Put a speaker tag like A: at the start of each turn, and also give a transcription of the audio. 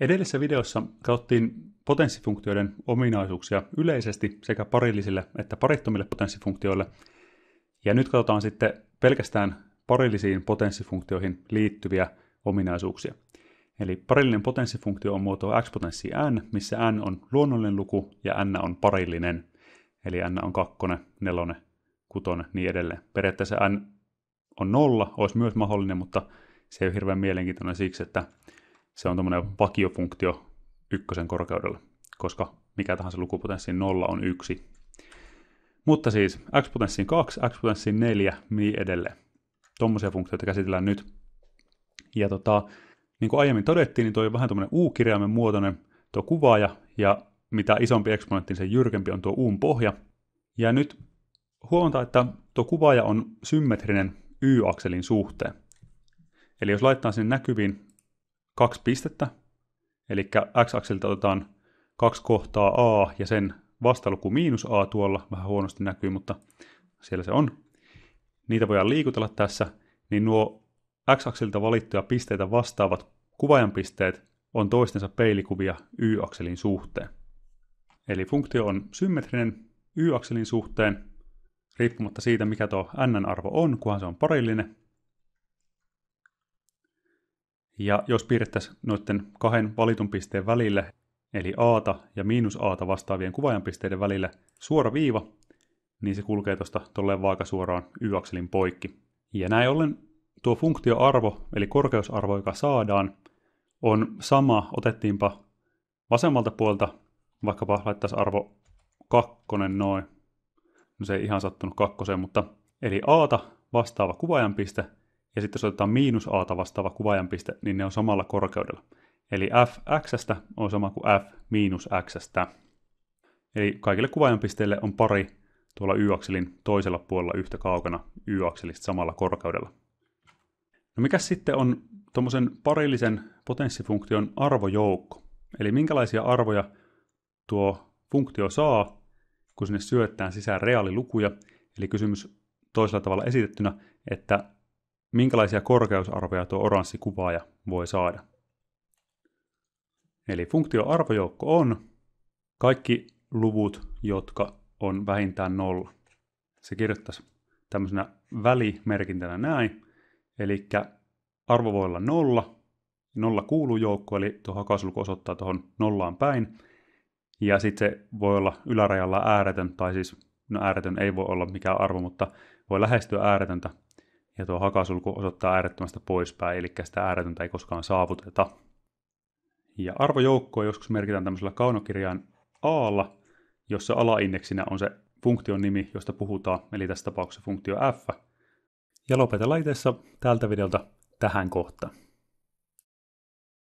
A: Edellisessä videossa katsottiin potenssifunktioiden ominaisuuksia yleisesti sekä parillisille että parittomille potenssifunktioille. Ja nyt katsotaan sitten pelkästään parillisiin potenssifunktioihin liittyviä ominaisuuksia. Eli parillinen potenssifunktio on muoto x potenssi n, missä n on luonnollinen luku ja n on parillinen. Eli n on kakkonen, nelonen, kutonen, niin edelleen. Periaatteessa n on nolla, olisi myös mahdollinen, mutta se ei ole hirveän mielenkiintoinen siksi, että se on tämmöinen vakiofunktio ykkösen korkeudella, koska mikä tahansa lukupotenssi nolla on yksi. Mutta siis x-potenssiin 2, x-potenssiin 4, niin edelleen. Tuommoisia funktioita käsitellään nyt. Ja tota, niin kuin aiemmin todettiin, niin tuo on vähän tämmöinen u-kirjaimen muotoinen tuo kuvaaja, ja mitä isompi eksponentti, niin sen jyrkempi on tuo uun pohja. Ja nyt huomata, että tuo kuvaaja on symmetrinen y-akselin suhteen. Eli jos laittaa sinne näkyviin kaksi pistettä, eli x-akselta otetaan kaksi kohtaa a ja sen vastaluku miinus a tuolla, vähän huonosti näkyy, mutta siellä se on. Niitä voidaan liikutella tässä, niin nuo x-akselta valittuja pisteitä vastaavat kuvajan pisteet on toistensa peilikuvia y-akselin suhteen. Eli funktio on symmetrinen y-akselin suhteen, riippumatta siitä mikä tuo n-arvo on, kunhan se on parillinen, ja jos piirrettäisiin noiden kahden valitun pisteen välille, eli aata ja miinus aata vastaavien kuvaajanpisteiden välille suora viiva, niin se kulkee tuosta tolleen vaakasuoraan y-akselin poikki. Ja näin ollen tuo funktioarvo, eli korkeusarvo, joka saadaan, on sama, otettiinpa vasemmalta puolta, vaikkapa laittaisiin arvo kakkonen noin, no se ei ihan sattunut kakkoseen, mutta eli aata vastaava kuvaajanpiste – ja sitten jos otetaan miinus a vastaava piste, niin ne on samalla korkeudella. Eli f x on sama kuin f miinus x. Eli kaikille pisteille on pari tuolla y-akselin toisella puolella yhtä kaukana y-akselista samalla korkeudella. No mikä sitten on tuommoisen parillisen potenssifunktion arvojoukko? Eli minkälaisia arvoja tuo funktio saa, kun sinne syöttään sisään reaalilukuja. Eli kysymys toisella tavalla esitettynä, että minkälaisia korkeusarvoja tuo oranssi kuvaaja voi saada. Eli funktio arvojoukko on kaikki luvut, jotka on vähintään nolla. Se kirjoittaisi tämmöisenä välimerkintänä näin, eli arvo voi olla nolla, nolla kuuluu joukko, eli tuo hakasulku osoittaa tuohon nollaan päin, ja sitten se voi olla ylärajalla ääretön, tai siis no ääretön ei voi olla mikään arvo, mutta voi lähestyä ääretöntä, ja tuo hakasulku osoittaa äärettömästä poispäin, eli sitä ääretöntä ei koskaan saavuteta. Ja arvojoukkoa joskus merkitään tämmöisellä kaunokirjaan aalla, jossa alaindeksinä on se funktion nimi, josta puhutaan, eli tässä tapauksessa funktio f. Ja lopetellaan itse tältä videolta tähän kohtaan.